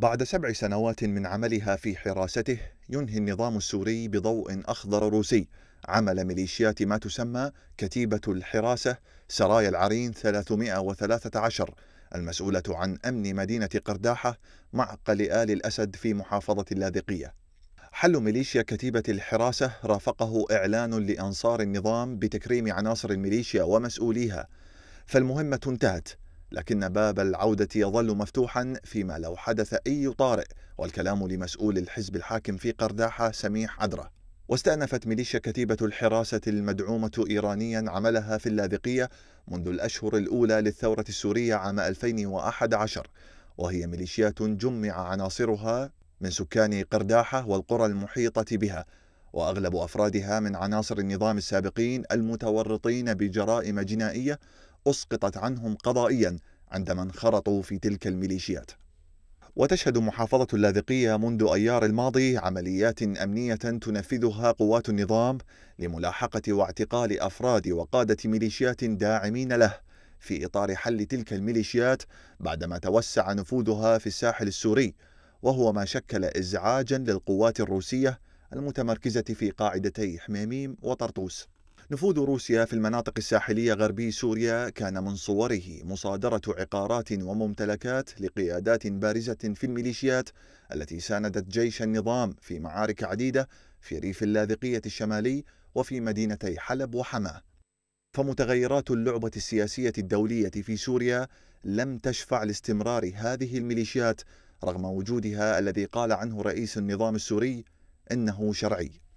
بعد سبع سنوات من عملها في حراسته ينهي النظام السوري بضوء أخضر روسي عمل ميليشيات ما تسمى كتيبة الحراسة سرايا العرين 313 المسؤولة عن أمن مدينة قرداحة معقل آل الأسد في محافظة اللاذقية حل ميليشيا كتيبة الحراسة رافقه إعلان لأنصار النظام بتكريم عناصر الميليشيا ومسؤوليها فالمهمة انتهت لكن باب العودة يظل مفتوحا فيما لو حدث أي طارئ والكلام لمسؤول الحزب الحاكم في قرداحة سميح عدرة واستأنفت ميليشيا كتيبة الحراسة المدعومة إيرانيا عملها في اللاذقية منذ الأشهر الأولى للثورة السورية عام 2011 وهي ميليشيات جمع عناصرها من سكان قرداحة والقرى المحيطة بها وأغلب أفرادها من عناصر النظام السابقين المتورطين بجرائم جنائية أسقطت عنهم قضائيا عندما انخرطوا في تلك الميليشيات وتشهد محافظة اللاذقية منذ أيار الماضي عمليات أمنية تنفذها قوات النظام لملاحقة واعتقال أفراد وقادة ميليشيات داعمين له في إطار حل تلك الميليشيات بعدما توسع نفوذها في الساحل السوري وهو ما شكل إزعاجا للقوات الروسية المتمركزة في قاعدتي حميميم وطرطوس نفوذ روسيا في المناطق الساحلية غربي سوريا كان من صوره مصادرة عقارات وممتلكات لقيادات بارزة في الميليشيات التي ساندت جيش النظام في معارك عديدة في ريف اللاذقية الشمالي وفي مدينتي حلب وحماه فمتغيرات اللعبة السياسية الدولية في سوريا لم تشفع لاستمرار هذه الميليشيات رغم وجودها الذي قال عنه رئيس النظام السوري إنه شرعي